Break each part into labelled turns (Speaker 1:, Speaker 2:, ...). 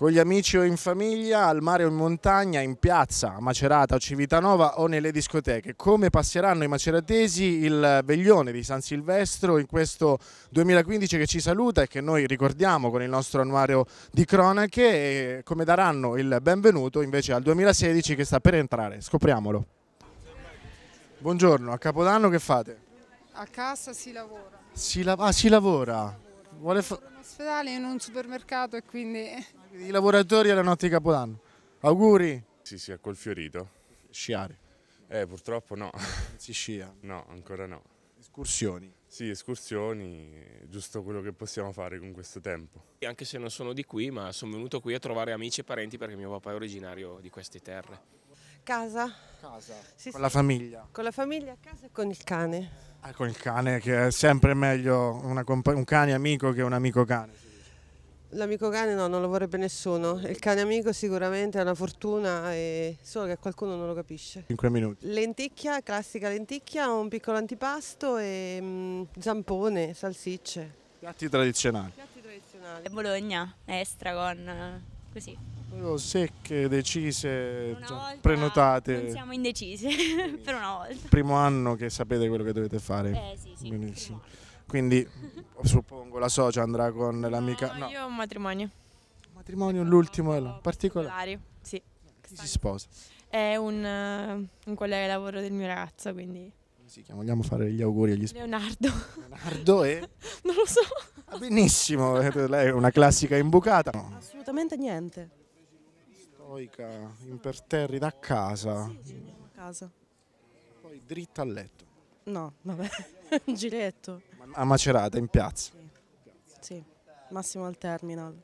Speaker 1: con gli amici o in famiglia, al mare o in montagna, in piazza, a Macerata o Civitanova o nelle discoteche. Come passeranno i maceratesi il veglione di San Silvestro in questo 2015 che ci saluta e che noi ricordiamo con il nostro annuario di cronache e come daranno il benvenuto invece al 2016 che sta per entrare. Scopriamolo. Buongiorno, a Capodanno che fate? A casa si lavora. Si, la ah, si lavora. Vuole fa- in ospedale, in un supermercato e quindi... I lavoratori alla notte di Capodanno. Auguri! Sì, sì, a col fiorito. Sciare? Eh, purtroppo no. Non si scia? No, ancora no. Escursioni? Sì, escursioni, giusto quello che possiamo fare con questo tempo. Anche se non sono di qui, ma sono venuto qui a trovare amici e parenti perché mio papà è originario di queste terre casa. Casa, sì, con sì. la famiglia. Con la famiglia, a casa e con il cane. Ah, con il cane, che è sempre meglio un cane amico che un amico cane. L'amico cane no, non lo vorrebbe nessuno. Il cane amico sicuramente è una fortuna, e... solo che qualcuno non lo capisce. 5 minuti. Lenticchia, classica lenticchia, un piccolo antipasto e mh, mm, zampone, salsicce. Piatti tradizionali. Piatti tradizionali. Bologna, Estragon, così. Però secche, decise, cioè, volta, prenotate. Non siamo indecise, per una volta. Primo anno che sapete quello che dovete fare. Eh sì, sì. Benissimo. Quindi suppongo la socia andrà con l'amica... No, no, io ho un matrimonio. Matrimonio, l'ultimo, è particolare. Sì. Chi si sposa? È un, eh, un collega di lavoro del mio ragazzo, quindi si chiama? Vogliamo fare gli auguri agli sposi. Leonardo. Leonardo e... non lo so. Ah, benissimo, eh, lei è una classica imbucata. No. Assolutamente niente. Stoica, imperterrita a casa. Sì, a casa. Poi dritta a letto. No, vabbè, un giretto. A Macerata, in piazza. Sì, sì. massimo al terminal.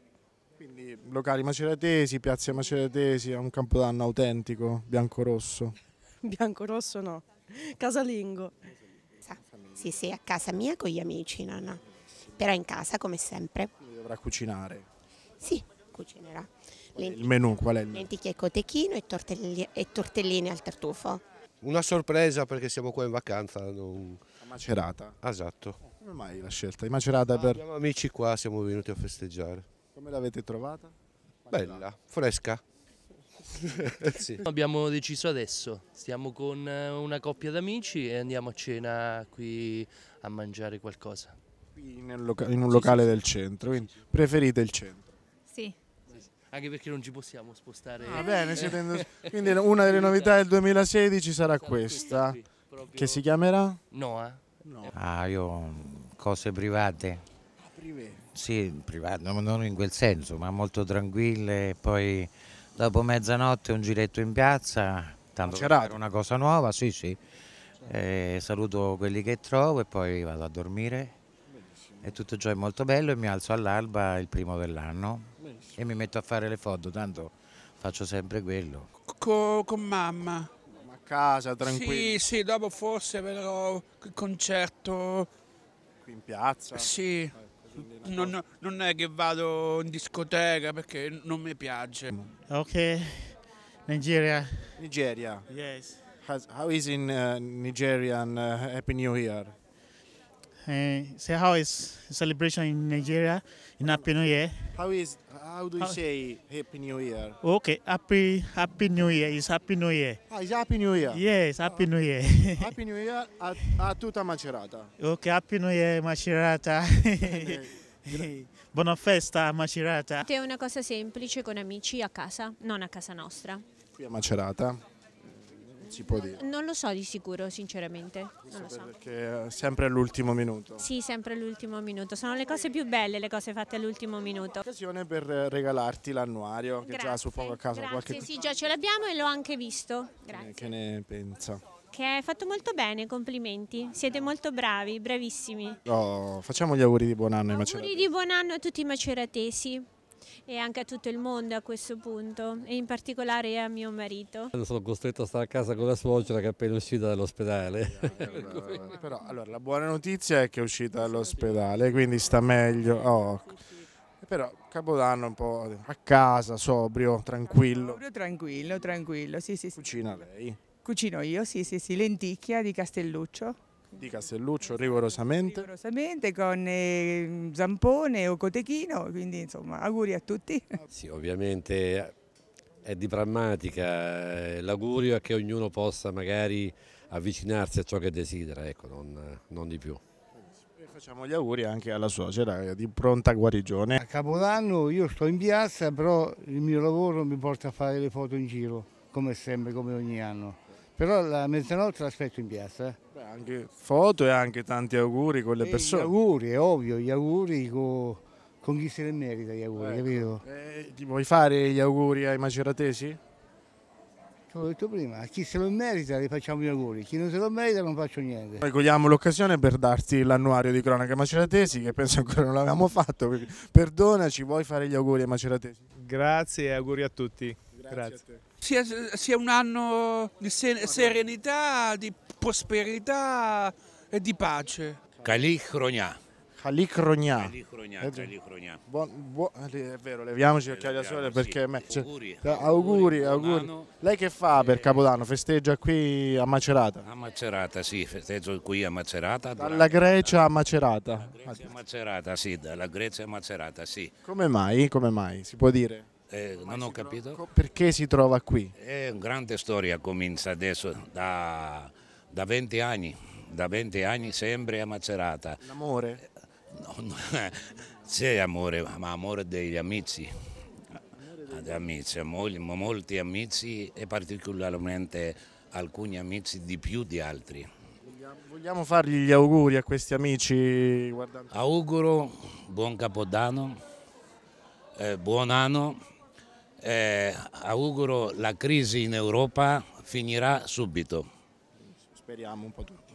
Speaker 1: Quindi locali maceratesi, piazze maceratesi, è un campo d'anno autentico, bianco-rosso. Bianco-rosso no. Casalingo. Sì, sì, a casa mia con gli amici, no, no. Però in casa come sempre. Quindi dovrà cucinare? Sì, cucinerà. Lenti... il menù qual è? Il... Lenticchie cotechino e, tortelli... e, tortelline al tartufo. Una sorpresa perché siamo qua in vacanza. Non... A Macerata? Esatto. Come mai la scelta di Macerata? Ah, per... Abbiamo amici qua, siamo venuti a festeggiare. Come l'avete trovata? Bella, fresca. sì. Abbiamo deciso adesso, stiamo con eh, una coppia d'amici e andiamo a cena qui a mangiare qualcosa. In loca in un locale sì, del centro, quindi preferite il centro? Sì. Anche perché non ci possiamo spostare. Ah, eh. bene, quindi una delle novità del 2016 sarà, sarà questa, qui, proprio... che si chiamerà? Noah. No. Ah, io cose private. Ah, private? Sì, private, non in quel senso, ma molto tranquille e poi dopo mezzanotte un giretto in piazza, tanto per una cosa nuova, sì sì, eh, saluto quelli che trovo e poi vado a dormire. Benissimo. E tutto ciò è molto bello e mi alzo all'alba il primo dell'anno e mi metto a fare le foto, tanto faccio sempre quello. Co con mamma. A casa, tranquillo. Sì, sì, dopo forse vedrò il concerto. Qui in piazza? Sì non, non, è che vado in discoteca perché non mi piace. Ok, Nigeria. Nigeria. Yes. Has, how is in uh, Nigerian uh, Happy New Year? Uh, eh, so how is celebration in Nigeria in Happy New Year? How is how do you how, say Happy New Year? Okay, Happy Happy New Year is Happy New Year. Ah, it's Happy New Year. Yes, Happy uh, New Year. happy New Year a, a tutta Macerata. Okay, Happy New Year Macerata. Buona festa Macerata. È una cosa semplice con amici a casa, non a casa nostra. Qui a Macerata si può dire? Non lo so di sicuro, sinceramente. Non lo So. Perché sempre all'ultimo minuto. Sì, sempre all'ultimo minuto. Sono le cose più belle le cose fatte all'ultimo minuto. Occasione per regalarti l'annuario che grazie, già poco a casa grazie, qualche Sì, già ce l'abbiamo e l'ho anche visto. Grazie. Che ne pensa? Che hai fatto molto bene, complimenti. Siete molto bravi, bravissimi. Oh, facciamo gli auguri di buon anno ai maceratesi. Auguri di buon anno a tutti i maceratesi e anche a tutto il mondo a questo punto e in particolare a mio marito. Sono costretto a stare a casa con la suocera che è appena uscita dall'ospedale. Eh. Però, allora, la buona notizia è che è uscita dall'ospedale quindi sta meglio. Oh. Però Capodanno un po' a casa, sobrio, tranquillo. Sobrio, tranquillo, tranquillo, sì, sì, sì. Cucina lei? Cucino io, sì, sì, sì, lenticchia di Castelluccio di Castelluccio rigorosamente. Rigorosamente con eh, zampone o cotechino, quindi insomma auguri a tutti. Sì, ovviamente è di prammatica, eh, l'augurio è che ognuno possa magari avvicinarsi a ciò che desidera, ecco, non, non di più. E facciamo gli auguri anche alla suocera eh, di pronta guarigione. A Capodanno io sto in piazza, però il mio lavoro mi porta a fare le foto in giro, come sempre, come ogni anno. Però la mezzanotte l'aspetto in piazza. Eh. Anche foto e anche tanti auguri con le e eh, persone. Gli auguri, è ovvio, gli auguri co... con, chi se ne merita gli auguri, ecco. capito? Eh, ti vuoi fare gli auguri ai maceratesi? Te l'ho detto prima, a chi se lo merita gli facciamo gli auguri, chi non se lo merita non faccio niente. Poi cogliamo l'occasione per darti l'annuario di cronaca maceratesi che penso ancora non l'avevamo fatto, perdonaci, vuoi fare gli auguri ai maceratesi? Grazie e auguri a tutti. Grazie. Grazie. A sia, sia un anno di serenità, di prosperità e di pace. Calì Crognà. Khalid Buon, buon, eh, è vero, leviamoci gli eh, occhiali da sole perché... Sì. Me, cioè, auguri. Auguri, auguri. Lei che fa per eh, Capodanno? Festeggia qui a Macerata? A Macerata, sì, festeggio qui a Macerata. Dalla Grecia a Macerata? Dalla Grecia a Macerata, sì, dalla Grecia a Macerata, sì. Come mai, come mai, si può dire? Eh, non ho capito. Perché si trova qui? È una grande storia, comincia adesso da, da 20 anni, da 20 anni sempre a Macerata. L'amore? C'è amore, ma amore degli amici, ad amici, molti amici e particolarmente alcuni amici di più di altri. Vogliamo fargli gli auguri a questi amici? Guardando. Auguro buon Capodanno, eh, buon anno eh, auguro la crisi in Europa finirà subito. Speriamo un po' tutti.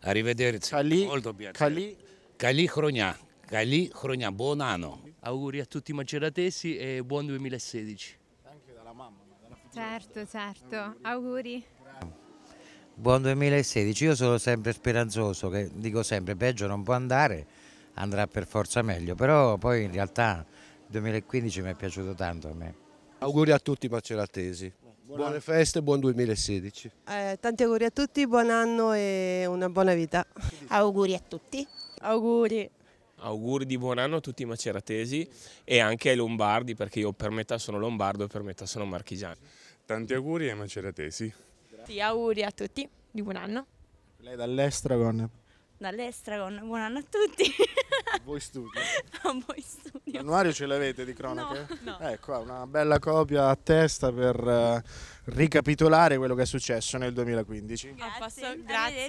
Speaker 1: Arrivederci. Cali, Molto piacere. Cali. Cali Crognà. Cali Crognà, buon anno. Auguri a tutti i maceratesi e buon 2016. Anche dalla mamma. Dalla certo, certo. Auguri. auguri. Buon 2016, io sono sempre speranzoso, che dico sempre peggio non può andare, andrà per forza meglio, però poi in realtà 2015 mi è piaciuto tanto a me. Auguri a tutti maceratesi. Buone feste, buon 2016. Eh, tanti auguri a tutti, buon anno e una buona vita. Auguri a tutti. Auguri. Auguri di buon anno a tutti i maceratesi e anche ai lombardi perché io per metà sono lombardo e per metà sono marchigiano. Tanti auguri ai maceratesi. Sì, auguri a tutti di buon anno. Lei dall'Estragon dall'Estragon. Buon anno a tutti. A voi studio. A voi studio. L'annuario ce l'avete di cronache? No, no. Ecco, una bella copia a testa per uh, ricapitolare quello che è successo nel 2015. Grazie. Grazie.